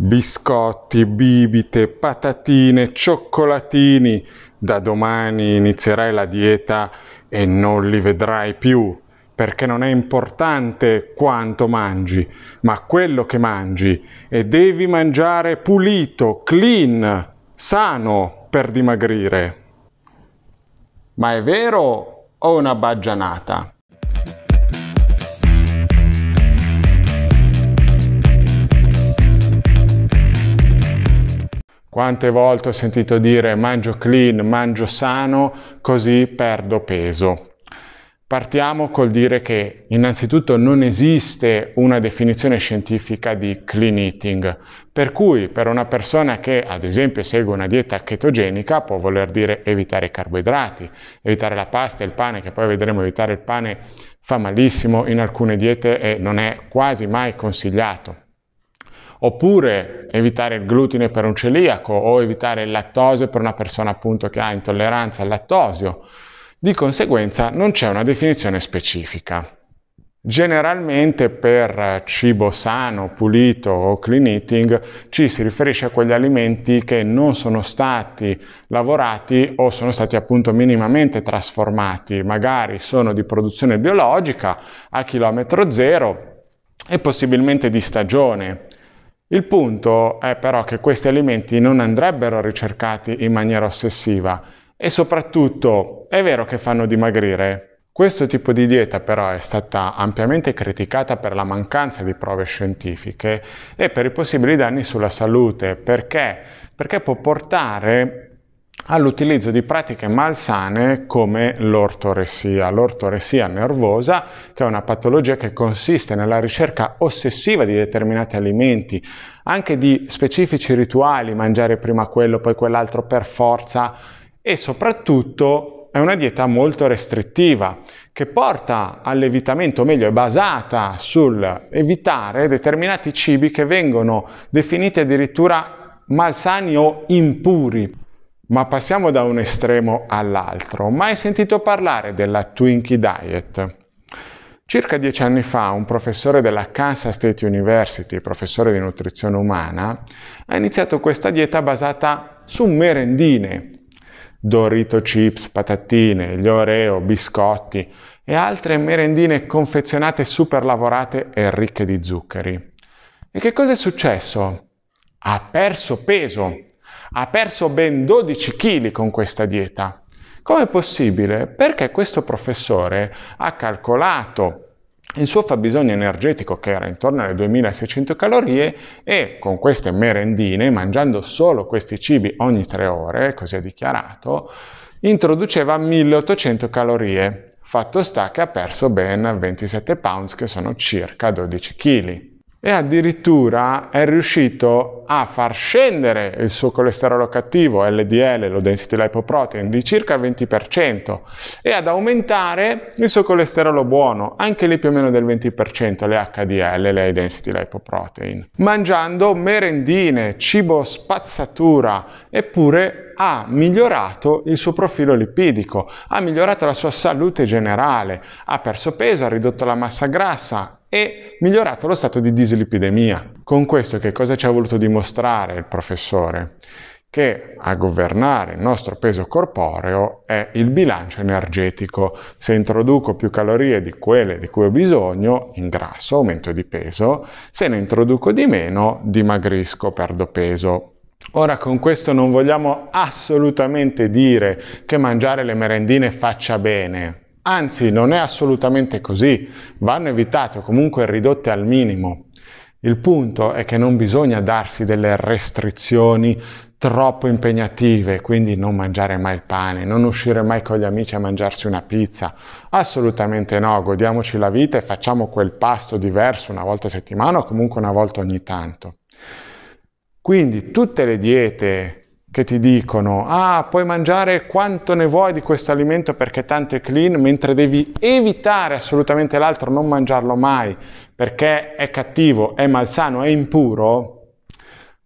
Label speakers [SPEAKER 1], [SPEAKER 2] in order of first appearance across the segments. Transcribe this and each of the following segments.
[SPEAKER 1] biscotti, bibite, patatine, cioccolatini. Da domani inizierai la dieta e non li vedrai più, perché non è importante quanto mangi, ma quello che mangi e devi mangiare pulito, clean, sano per dimagrire. Ma è vero o una baggianata? Quante volte ho sentito dire mangio clean, mangio sano, così perdo peso. Partiamo col dire che innanzitutto non esiste una definizione scientifica di clean eating, per cui per una persona che ad esempio segue una dieta chetogenica può voler dire evitare i carboidrati, evitare la pasta e il pane, che poi vedremo evitare il pane fa malissimo in alcune diete e non è quasi mai consigliato oppure evitare il glutine per un celiaco o evitare il lattosio per una persona appunto che ha intolleranza al lattosio. Di conseguenza non c'è una definizione specifica. Generalmente per cibo sano, pulito o clean eating ci si riferisce a quegli alimenti che non sono stati lavorati o sono stati appunto minimamente trasformati, magari sono di produzione biologica a chilometro zero e possibilmente di stagione. Il punto è però che questi alimenti non andrebbero ricercati in maniera ossessiva e soprattutto è vero che fanno dimagrire. Questo tipo di dieta però è stata ampiamente criticata per la mancanza di prove scientifiche e per i possibili danni sulla salute. Perché? Perché può portare all'utilizzo di pratiche malsane come l'ortoressia. L'ortoressia nervosa, che è una patologia che consiste nella ricerca ossessiva di determinati alimenti, anche di specifici rituali, mangiare prima quello, poi quell'altro per forza e soprattutto è una dieta molto restrittiva che porta all'evitamento, o meglio è basata sul evitare determinati cibi che vengono definiti addirittura malsani o impuri. Ma passiamo da un estremo all'altro. Mai sentito parlare della Twinkie Diet? Circa dieci anni fa un professore della Kansas State University, professore di nutrizione umana, ha iniziato questa dieta basata su merendine, dorito chips, patatine, gli oreo, biscotti e altre merendine confezionate super lavorate e ricche di zuccheri. E che cosa è successo? Ha perso peso ha perso ben 12 kg con questa dieta. Com'è possibile? Perché questo professore ha calcolato il suo fabbisogno energetico che era intorno alle 2600 calorie e con queste merendine, mangiando solo questi cibi ogni tre ore, così ha dichiarato, introduceva 1800 calorie. Fatto sta che ha perso ben 27 pounds che sono circa 12 kg e addirittura è riuscito a far scendere il suo colesterolo cattivo, LDL, low density lipoprotein, di circa il 20% e ad aumentare il suo colesterolo buono, anche lì più o meno del 20%, le HDL, le high density lipoprotein, mangiando merendine, cibo spazzatura, eppure ha migliorato il suo profilo lipidico, ha migliorato la sua salute generale, ha perso peso, ha ridotto la massa grassa e migliorato lo stato di dislipidemia. Con questo che cosa ci ha voluto dimostrare il professore? che a governare il nostro peso corporeo è il bilancio energetico. Se introduco più calorie di quelle di cui ho bisogno, ingrasso, aumento di peso, se ne introduco di meno, dimagrisco, perdo peso. Ora con questo non vogliamo assolutamente dire che mangiare le merendine faccia bene. Anzi, non è assolutamente così. Vanno evitate o comunque ridotte al minimo. Il punto è che non bisogna darsi delle restrizioni troppo impegnative, quindi non mangiare mai il pane, non uscire mai con gli amici a mangiarsi una pizza. Assolutamente no, godiamoci la vita e facciamo quel pasto diverso una volta a settimana o comunque una volta ogni tanto. Quindi tutte le diete che ti dicono, ah, puoi mangiare quanto ne vuoi di questo alimento perché tanto è clean, mentre devi evitare assolutamente l'altro, non mangiarlo mai perché è cattivo, è malsano, è impuro,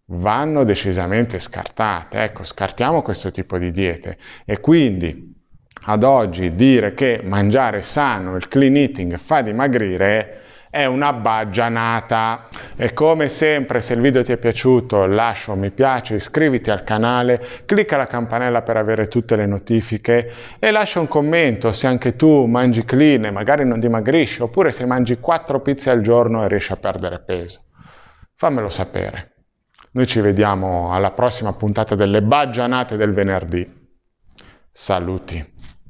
[SPEAKER 1] vanno decisamente scartate. Ecco, scartiamo questo tipo di diete. E quindi ad oggi dire che mangiare sano, il clean eating, fa dimagrire è una baggianata. E come sempre, se il video ti è piaciuto, lascia un mi piace, iscriviti al canale, clicca la campanella per avere tutte le notifiche e lascia un commento se anche tu mangi clean e magari non dimagrisci, oppure se mangi 4 pizze al giorno e riesci a perdere peso. Fammelo sapere. Noi ci vediamo alla prossima puntata delle baggianate del venerdì. Saluti.